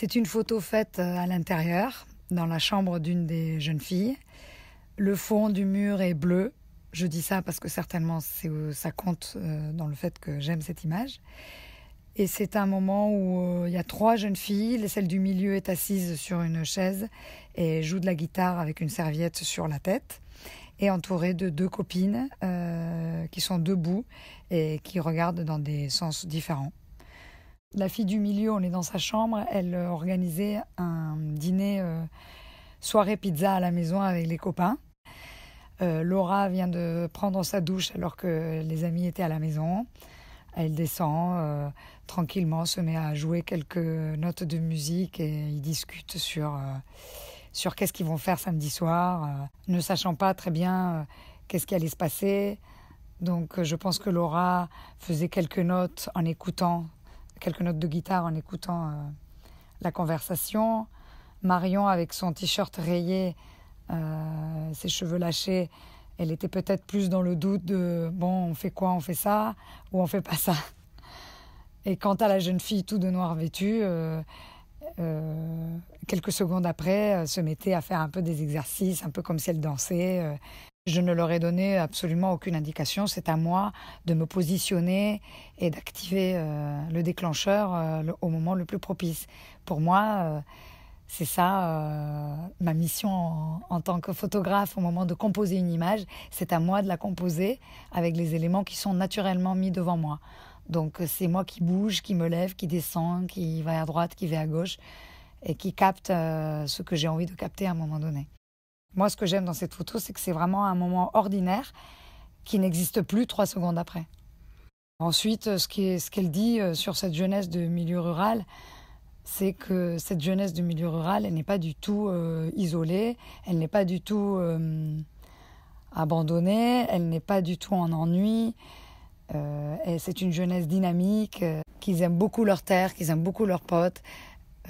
C'est une photo faite euh, à l'intérieur, dans la chambre d'une des jeunes filles. Le fond du mur est bleu. Je dis ça parce que certainement euh, ça compte euh, dans le fait que j'aime cette image. Et c'est un moment où il y a trois jeunes filles. Celle du milieu est assise sur une chaise et joue de la guitare avec une serviette sur la tête et entourée de deux copines qui sont debout et qui regardent dans des sens différents. La fille du milieu, on est dans sa chambre, elle euh, organisait un dîner euh, soirée pizza à la maison avec les copains. Euh, Laura vient de prendre sa douche alors que les amis étaient à la maison. Elle descend tranquillement, se met à jouer quelques notes de musique et ils discutent sur, sur qu'est-ce qu'ils vont faire samedi soir, ne sachant pas très bien qu'est-ce qui allait se passer. Donc je pense que Laura faisait quelques notes en écoutant quelques notes de guitare en écoutant euh, la conversation. Marion, avec son t-shirt rayé, euh, ses cheveux lâchés, elle était peut-être plus dans le doute de bon, on fait quoi, on fait ça ou on fait pas ça. Et quant à la jeune fille tout de noir vêtue, euh, quelques secondes après, se mettait à faire un peu des exercices, un peu comme si elle dansait. Je ne leur ai donné absolument aucune indication. C'est à moi de me positionner et d'activer euh, le déclencheur euh, au moment le plus propice. Pour moi, euh, c'est ça ma mission en, tant que photographe au moment de composer une image. C'est à moi de la composer avec les éléments qui sont naturellement mis devant moi. Donc c'est moi qui bouge, qui me lève, qui descend, qui va à droite, qui va à gauche et qui capte ce que j'ai envie de capter à un moment donné. Moi, ce que j'aime dans cette photo, c'est que c'est vraiment un moment ordinaire qui n'existe plus trois secondes après. Ensuite, ce qu'elle dit euh, sur cette jeunesse de milieu rural, c'est que cette jeunesse de milieu rural, elle n'est pas du tout euh, isolée, elle n'est pas du tout euh, abandonnée, elle n'est pas du tout en ennui. c'est une jeunesse dynamique, qu'ils aiment beaucoup leur terre, qu'ils aiment beaucoup leurs potes,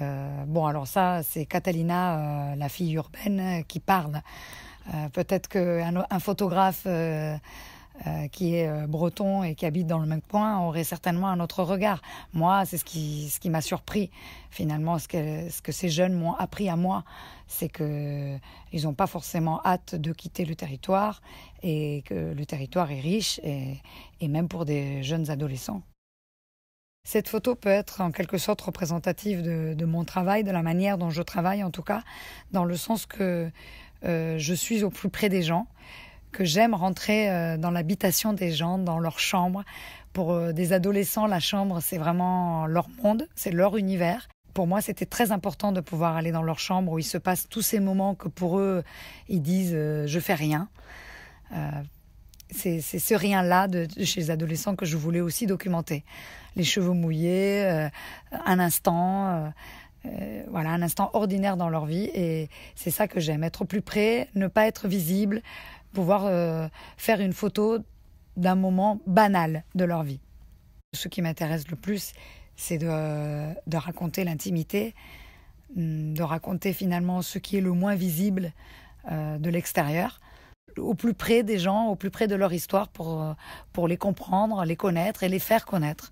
euh, bon, alors ça, c'est Catalina, euh, la fille urbaine, euh, qui parle. Peut-être qu'un photographe qui est breton et qui habite dans le même coin aurait certainement un autre regard. Moi, c'est ce qui, ce qui m'a surpris. Finalement, ce que, ce que ces jeunes m'ont appris à moi, c'est qu'ils n'ont pas forcément hâte de quitter le territoire et que le territoire est riche, et même pour des jeunes adolescents. Cette photo peut être en quelque sorte représentative de, mon travail, de la manière dont je travaille en tout cas, dans le sens que euh, je suis au plus près des gens, que j'aime rentrer euh, dans l'habitation des gens, dans leur chambre. Pour euh, des adolescents, la chambre, c'est vraiment leur monde, c'est leur univers pour moi, c'était très important de pouvoir aller dans leur chambre où il se passe tous ces moments que pour eux, ils disent je fais rien c'est ce rien-là de, chez les adolescents que je voulais aussi documenter. Les cheveux mouillés, euh, un instant, euh, euh, voilà, un instant ordinaire dans leur vie. Et c'est ça que j'aime, être au plus près, ne pas être visible, pouvoir faire une photo d'un moment banal de leur vie. Ce qui m'intéresse le plus, c'est de, raconter l'intimité, hum, de raconter finalement ce qui est le moins visible de l'extérieur au plus près des gens, au plus près de leur histoire pour, euh, pour les comprendre, les connaître et les faire connaître.